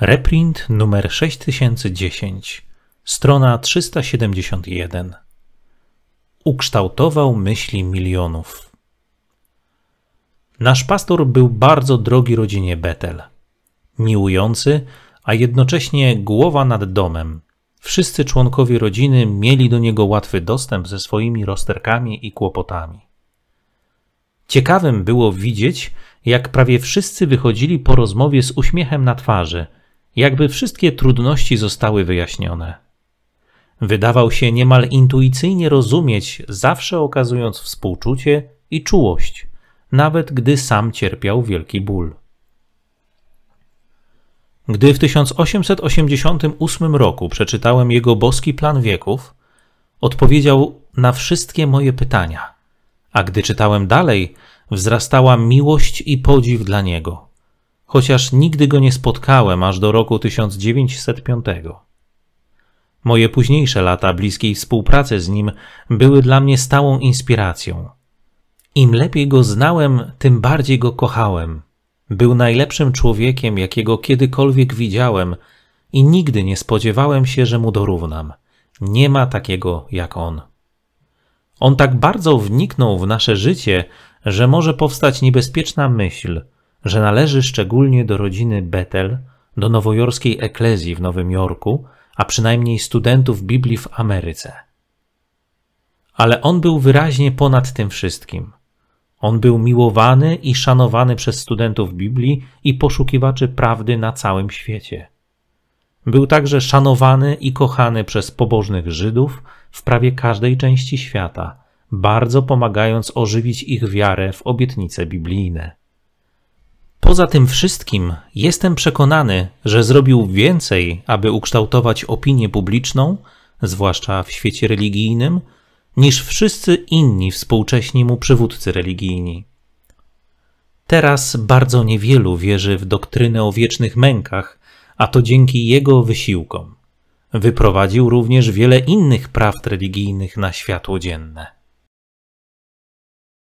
Reprint numer 6010, strona 371. Ukształtował myśli milionów. Nasz pastor był bardzo drogi rodzinie Betel. Miłujący, a jednocześnie głowa nad domem. Wszyscy członkowie rodziny mieli do niego łatwy dostęp ze swoimi rozterkami i kłopotami. Ciekawym było widzieć, jak prawie wszyscy wychodzili po rozmowie z uśmiechem na twarzy – jakby wszystkie trudności zostały wyjaśnione. Wydawał się niemal intuicyjnie rozumieć, zawsze okazując współczucie i czułość, nawet gdy sam cierpiał wielki ból. Gdy w 1888 roku przeczytałem jego boski plan wieków, odpowiedział na wszystkie moje pytania, a gdy czytałem dalej, wzrastała miłość i podziw dla niego chociaż nigdy go nie spotkałem aż do roku 1905. Moje późniejsze lata bliskiej współpracy z nim były dla mnie stałą inspiracją. Im lepiej go znałem, tym bardziej go kochałem. Był najlepszym człowiekiem, jakiego kiedykolwiek widziałem i nigdy nie spodziewałem się, że mu dorównam. Nie ma takiego jak on. On tak bardzo wniknął w nasze życie, że może powstać niebezpieczna myśl – że należy szczególnie do rodziny Bethel, do nowojorskiej eklezji w Nowym Jorku, a przynajmniej studentów Biblii w Ameryce. Ale on był wyraźnie ponad tym wszystkim. On był miłowany i szanowany przez studentów Biblii i poszukiwaczy prawdy na całym świecie. Był także szanowany i kochany przez pobożnych Żydów w prawie każdej części świata, bardzo pomagając ożywić ich wiarę w obietnice biblijne. Poza tym wszystkim jestem przekonany, że zrobił więcej, aby ukształtować opinię publiczną, zwłaszcza w świecie religijnym, niż wszyscy inni współcześni mu przywódcy religijni. Teraz bardzo niewielu wierzy w doktrynę o wiecznych mękach, a to dzięki jego wysiłkom. Wyprowadził również wiele innych prawd religijnych na światło dzienne.